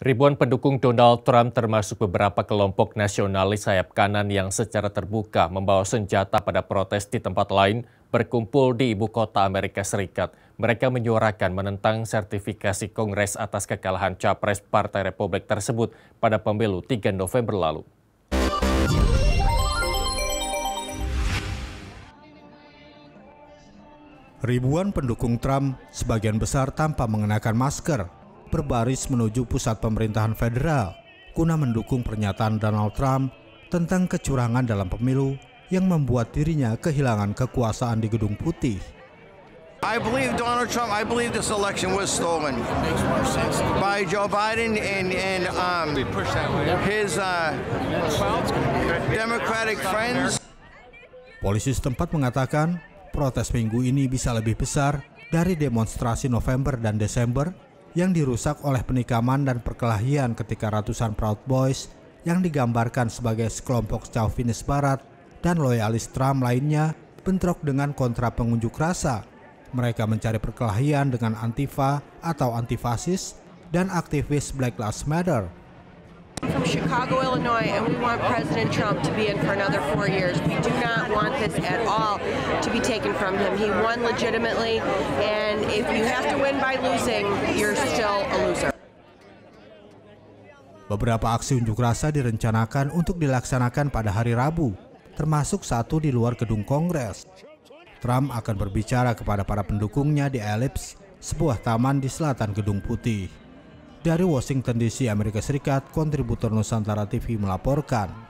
Ribuan pendukung Donald Trump termasuk beberapa kelompok nasionalis sayap kanan yang secara terbuka membawa senjata pada protes di tempat lain berkumpul di ibu kota Amerika Serikat. Mereka menyuarakan menentang sertifikasi Kongres atas kekalahan capres Partai Republik tersebut pada pemilu 3 November lalu. Ribuan pendukung Trump sebagian besar tanpa mengenakan masker berbaris menuju pusat pemerintahan federal guna mendukung pernyataan Donald Trump tentang kecurangan dalam pemilu yang membuat dirinya kehilangan kekuasaan di Gedung Putih. I believe Donald Trump. I believe this election was stolen by Joe Biden and and um, his uh, Democratic friends. Polisi setempat mengatakan protes minggu ini bisa lebih besar dari demonstrasi November dan Desember yang dirusak oleh penikaman dan perkelahian ketika ratusan Proud Boys yang digambarkan sebagai sekelompok chauvinis barat dan loyalis Trump lainnya bentrok dengan kontra pengunjuk rasa. Mereka mencari perkelahian dengan Antifa atau antifasis dan aktivis Black Lives Matter. Chicago, if you have to win by losing, you're still a loser. Beberapa aksi unjuk rasa direncanakan untuk dilaksanakan pada hari Rabu, termasuk satu di luar gedung Kongres. Trump akan berbicara kepada para pendukungnya di Ellipse, sebuah taman di selatan Gedung Putih. Dari Washington DC, Amerika Serikat, kontributor Nusantara TV melaporkan.